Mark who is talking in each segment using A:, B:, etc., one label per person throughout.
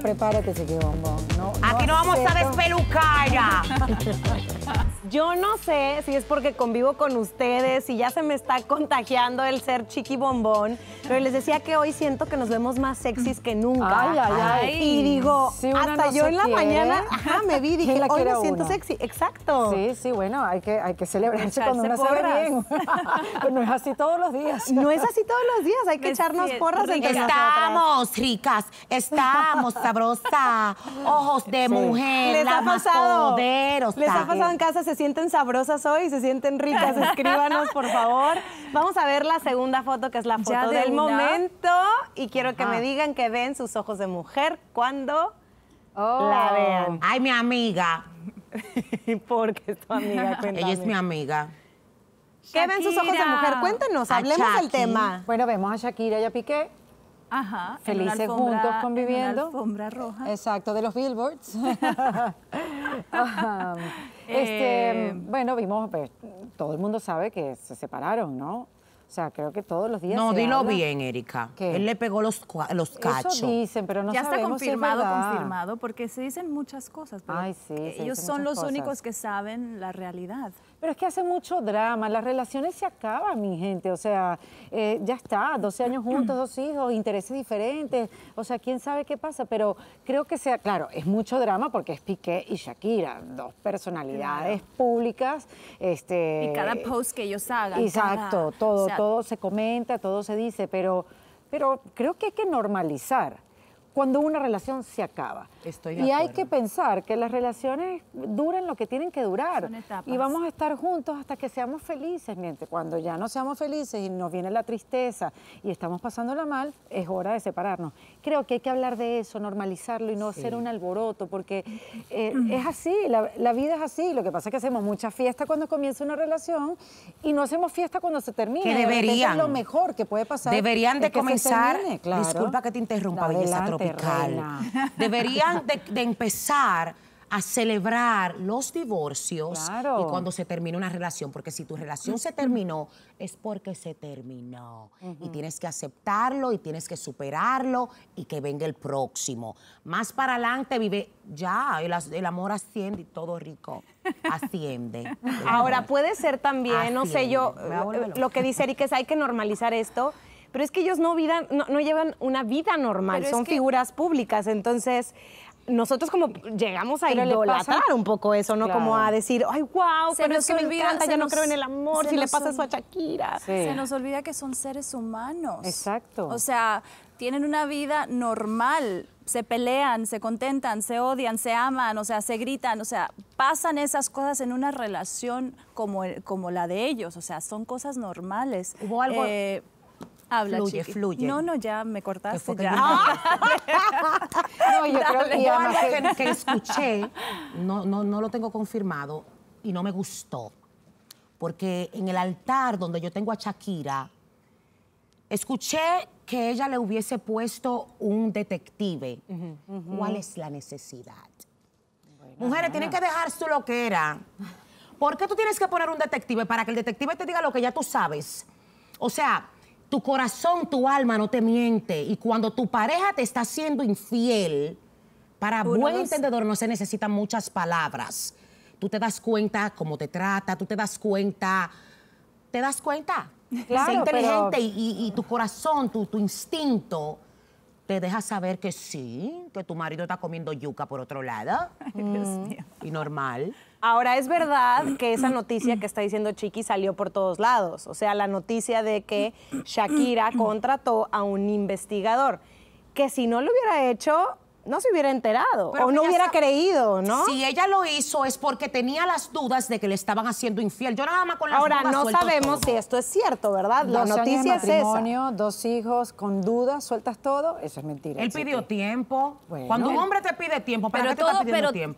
A: prepárate, se bombón. Aquí no, vamos a despelucar ya.
B: Yo no sé si es porque convivo con ustedes, y ya se me está contagiando el ser chiqui bombón, pero les decía que hoy siento que nos vemos más sexys que nunca. Ay, ay, ay. Y digo, hasta yo en la mañana me vi y dije, hoy me siento sexy. Exacto.
A: Sí, sí, bueno, hay que, hay celebrarse cuando uno se ve bien. Pues no es así todos los días. No es así
C: todos los días, hay que echarnos porras entre Estamos, ricas, estamos sabrosa, ojos de mujer, ¿Les ha pasado? ¿Les eh. ha pasado en casa? ¿Se sienten sabrosas
B: hoy? ¿Se sienten ricas? Escríbanos, por favor. Vamos a ver la segunda foto, que es la foto del momento. Y quiero que me digan que ven sus ojos de mujer cuando oh. la vean.
C: Ay, mi amiga. Porque es tu amiga, Ella es mi amiga.
A: ¿Qué ven sus ojos de mujer? Cuéntenos, hablemos del tema. Bueno, vemos a Shakira ya Piqué Ajá, felices juntos conviviendo. roja. Exacto, de los billboards. Este, eh, bueno, vimos, pues, todo el mundo sabe que se separaron, ¿no? O sea, creo que todos los días. No, dilo bien,
C: Erika. Él le pegó los, los cachos. dicen,
A: pero no Ya está confirmado, confirmado, porque se dicen muchas cosas. ellos son los únicos que saben la realidad. Pero es que hace mucho drama, las relaciones se acaban, mi gente, o sea, eh, ya está, 12 años juntos, dos hijos, intereses diferentes, o sea, quién sabe qué pasa, pero creo que sea, claro, es mucho drama porque es Piqué y Shakira, dos personalidades públicas. Este, y cada
D: post que ellos hagan. Exacto, todo, todo
A: se comenta, todo se dice, pero, pero creo que hay que normalizar cuando una relación se acaba. Estoy y hay que pensar que las relaciones duran lo que tienen que durar. Y vamos a estar juntos hasta que seamos felices. cuando ya no seamos felices y nos viene la tristeza y estamos pasándola mal, es hora de separarnos. Creo que hay que hablar de eso, normalizarlo y no hacer un alboroto, porque eh, mm. es así, la, vida es así. Lo que pasa es que hacemos mucha fiesta cuando comienza una relación y no hacemos fiesta cuando se termina. Que deberían. De lo mejor que puede pasar. Deberían de comenzar. Disculpa que
C: te interrumpa, belleza Deberían de, empezar a celebrar los divorcios y cuando se termina una relación, porque si tu relación se terminó es porque se terminó y tienes que aceptarlo y tienes que superarlo y que venga el próximo. Más para adelante vive ya, el, amor asciende y todo rico asciende.
B: Ahora puede ser también, no sé yo, lo que dice Eric es hay que normalizar esto pero es que ellos no, no, no llevan una vida normal, son figuras públicas. Entonces, nosotros como llegamos a idolatrar un poco eso, ¿no? Como a decir, ay, wow, pero es que olvida, encanta, ya no creo en el amor, si le pasa eso a
D: Shakira. Se nos olvida que son seres humanos. Exacto. O sea, tienen una vida normal, se pelean, se contentan, se odian, se aman, o sea, se gritan, o sea, pasan esas cosas en una relación como, como la de ellos, o sea, son cosas normales. Hubo algo... Eh, Habla, fluye, fluye. No, no, ya me cortaste. Ya. no, yo creo que, que, escuché,
C: no, no, no lo tengo confirmado y no me gustó. Porque en el altar donde yo tengo a Shakira, escuché que ella le hubiese puesto un detective. ¿Cuál es la necesidad? Mujeres, tienen que dejar su loquera. ¿Por qué tú tienes que poner un detective para que el detective te diga lo que ya tú sabes? O sea, tu corazón, tu alma no te miente. Y cuando tu pareja te está siendo infiel, para buen entendedor no se necesitan muchas palabras. Tú te das cuenta cómo te trata, tú te das cuenta, te das cuenta.
A: Claro, inteligente
C: y, y, tu corazón, tu, tu instinto deja saber que sí, que tu marido está comiendo yuca por otro lado. Mm. Y normal.
B: Ahora, es verdad que esa noticia que está diciendo Chiqui salió por todos lados. O sea, la noticia de que Shakira contrató a un investigador. Que si no lo hubiera hecho, no se hubiera enterado o no hubiera
C: creído, ¿no? Si ella lo hizo es porque tenía las dudas de que le estaban haciendo infiel. Yo nada más con las Ahora, no sabemos si esto es cierto, ¿verdad? la noticia es matrimonio,
A: Dos hijos con dudas, sueltas todo, eso es mentira. Él pidió tiempo. Cuando un hombre te pide tiempo, pero todo,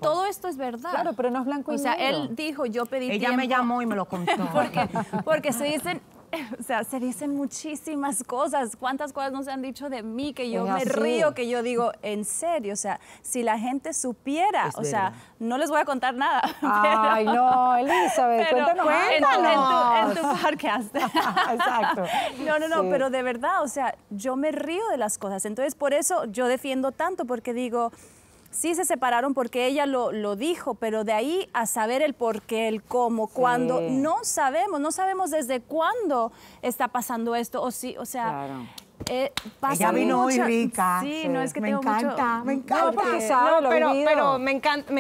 D: todo esto es verdad. Claro,
A: pero no es blanco y O sea, él
D: dijo, yo pedí tiempo. Ella me llamó y me lo contó. porque se dicen o sea, se dicen muchísimas cosas. ¿Cuántas cosas no se han dicho de mí que yo me río, que yo digo, en serio? O sea, si la gente supiera, o sea, no les voy a contar nada. Ay, no, Elizabeth, cuéntanos. En, tu, podcast. Exacto. No, no, no, pero de verdad, o sea, yo me río de las cosas. Entonces, por eso yo defiendo tanto, porque digo sí se separaron porque ella lo, lo dijo, pero de ahí a saber el por qué, el cómo, cuándo, no sabemos, no sabemos desde cuándo está pasando esto, o sí, o sea... Claro. Eh, pasa vino rica. Sí, no es que tengo mucho... Me encanta, no, porque, pero, pero
B: me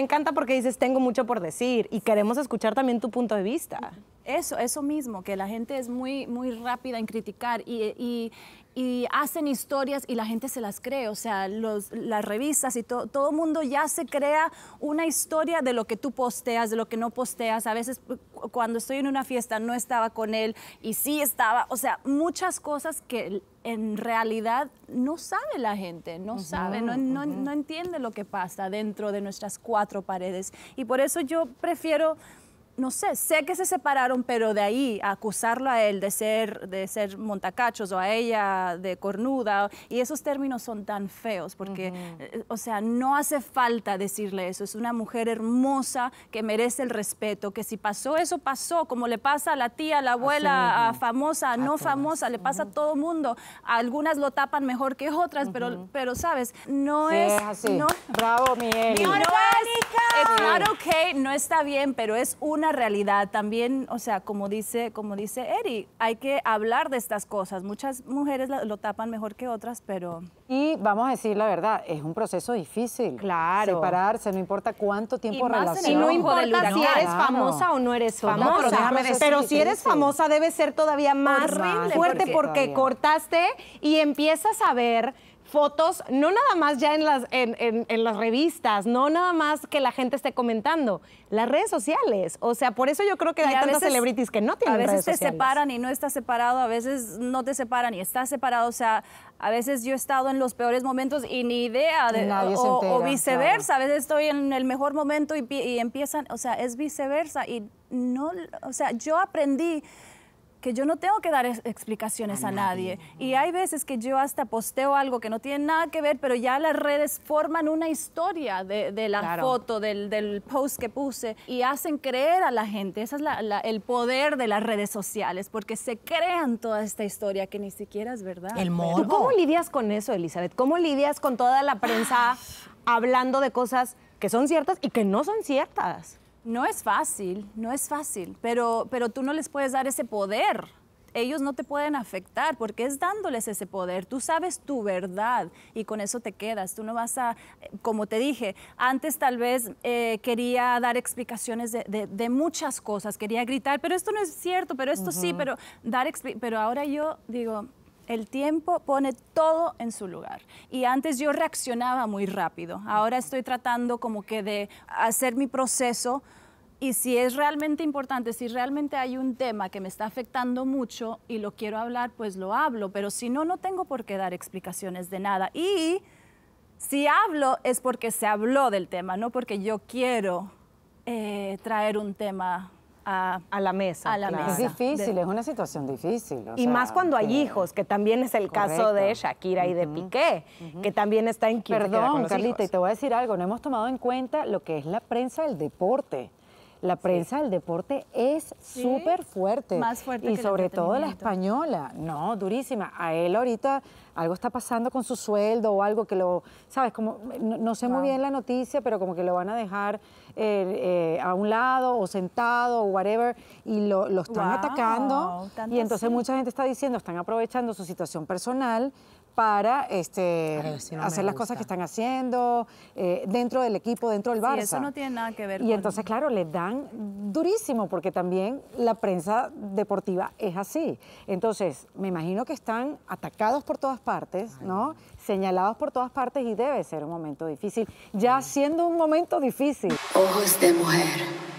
B: encanta. porque dices, tengo mucho por decir y queremos escuchar también tu punto de
D: vista. Eso, eso mismo, que la gente es muy, muy rápida en criticar y, y hacen historias y la gente se las cree, o sea, los, las revistas y todo todo el mundo ya se crea una historia de lo que tú posteas, de lo que no posteas. A veces cuando estoy en una fiesta no estaba con él y sí estaba, o sea, muchas cosas que en realidad no sabe la gente, no sabe, no, no, no entiende lo que pasa dentro de nuestras cuatro paredes. Y por eso yo prefiero no sé, sé que se separaron, pero de ahí acusarlo a él de ser, de ser montacachos o a ella de cornuda, y esos términos son tan feos, porque, eh, o sea, no hace falta decirle eso. Es una mujer hermosa que merece el respeto, que si pasó eso, pasó, como le pasa a la tía, a la abuela, a famosa, a no famosa, le pasa a todo mundo. algunas lo tapan mejor que otras, pero, pero, ¿sabes? No es... Así. No, Bravo, Miguel. No es, claro que no está bien, pero es una realidad. También, o sea, como dice, como dice Eri, hay que hablar de estas cosas. Muchas mujeres lo, tapan mejor que otras, pero...
A: Y vamos a decir la verdad, es un proceso difícil. Claro. Separarse, no importa cuánto tiempo y Y no importa si eres famosa o no eres famosa. pero, si eres famosa debe ser todavía más fuerte porque cortaste
B: y empiezas a ver fotos, no nada más ya en las, en, las revistas, no nada más que la gente esté comentando, las redes sociales. O sea, por eso yo creo que hay tantas celebrities que no tienen redes sociales. A veces te separan
D: y no estás separado, a veces no te separan y estás separado. O sea, a veces yo he estado en los peores momentos y ni idea de, o, viceversa. A veces estoy en el mejor momento y, y empiezan, o sea, es viceversa. Y no, o sea, yo aprendí que yo no tengo que dar explicaciones a, nadie. Y hay veces que yo hasta posteo algo que no tiene nada que ver, pero ya las redes forman una historia de, la foto, del, post que puse y hacen creer a la gente. Ese es el poder de las redes sociales, porque se crean toda esta historia que ni siquiera es verdad. El cómo lidias con eso,
B: Elizabeth? ¿Cómo lidias con toda la
D: prensa ah. hablando de cosas que son ciertas y que no son ciertas? No es fácil, no es fácil, pero, pero tú no les puedes dar ese poder. Ellos no te pueden afectar porque es dándoles ese poder. Tú sabes tu verdad y con eso te quedas. Tú no vas a, como te dije, antes tal vez eh, quería dar explicaciones de, muchas cosas, quería gritar, pero esto no es cierto, pero esto sí, pero dar, pero ahora yo digo, el tiempo pone todo en su lugar. Y antes yo reaccionaba muy rápido. Ahora estoy tratando como que de hacer mi proceso y si es realmente importante, si realmente hay un tema que me está afectando mucho y lo quiero hablar, pues lo hablo, pero si no, no tengo por qué dar explicaciones de nada. Y si hablo es porque se habló del tema, no porque yo quiero eh, traer un tema a, la mesa.
B: Es difícil, es
A: una situación difícil. y más cuando hay hijos,
D: que también es el
A: caso de
B: Shakira y de Piqué, que también está en Perdón, Carlita, y te
A: voy a decir algo, no hemos tomado en cuenta lo que es la prensa del deporte la prensa del deporte es súper fuerte. Más fuerte. Y sobre todo la española, no, durísima. A él ahorita algo está pasando con su sueldo o algo que lo, sabes, como no, sé muy bien la noticia, pero como que lo van a dejar eh, eh, a un lado o sentado o whatever y lo, están atacando. Y entonces mucha gente está diciendo, están aprovechando su situación personal para este, hacer las cosas que están haciendo eh, dentro del equipo, dentro del Barça. Y eso no
D: tiene nada que ver. Y entonces,
A: claro, le dan durísimo porque también la prensa deportiva es así. Entonces, me imagino que están atacados por todas partes, ¿no? Señalados por todas partes y debe ser un momento difícil, ya siendo un momento difícil. Ojos de mujer.